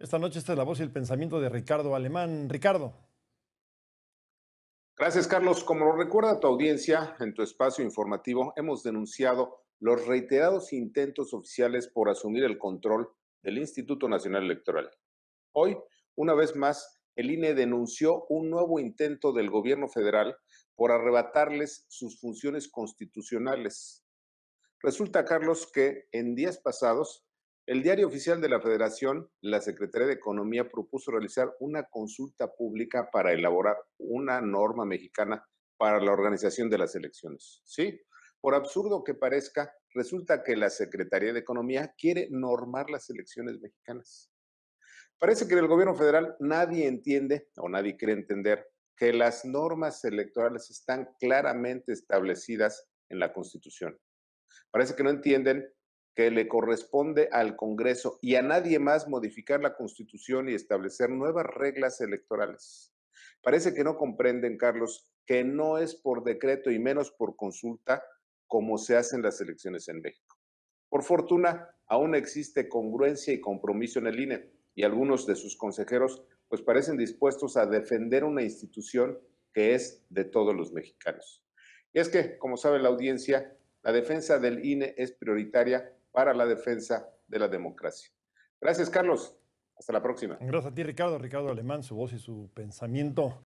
Esta noche está la voz y el pensamiento de Ricardo Alemán. Ricardo. Gracias, Carlos. Como lo recuerda tu audiencia, en tu espacio informativo hemos denunciado los reiterados intentos oficiales por asumir el control del Instituto Nacional Electoral. Hoy, una vez más, el INE denunció un nuevo intento del gobierno federal por arrebatarles sus funciones constitucionales. Resulta, Carlos, que en días pasados el diario oficial de la Federación, la Secretaría de Economía propuso realizar una consulta pública para elaborar una norma mexicana para la organización de las elecciones. Sí, por absurdo que parezca, resulta que la Secretaría de Economía quiere normar las elecciones mexicanas. Parece que en el gobierno federal nadie entiende o nadie quiere entender que las normas electorales están claramente establecidas en la Constitución. Parece que no entienden que le corresponde al Congreso y a nadie más modificar la Constitución y establecer nuevas reglas electorales. Parece que no comprenden, Carlos, que no es por decreto y menos por consulta como se hacen las elecciones en México. Por fortuna, aún existe congruencia y compromiso en el INE y algunos de sus consejeros pues parecen dispuestos a defender una institución que es de todos los mexicanos. Y es que, como sabe la audiencia, la defensa del INE es prioritaria para la defensa de la democracia. Gracias, Carlos. Hasta la próxima. Gracias a ti, Ricardo. Ricardo Alemán, su voz y su pensamiento.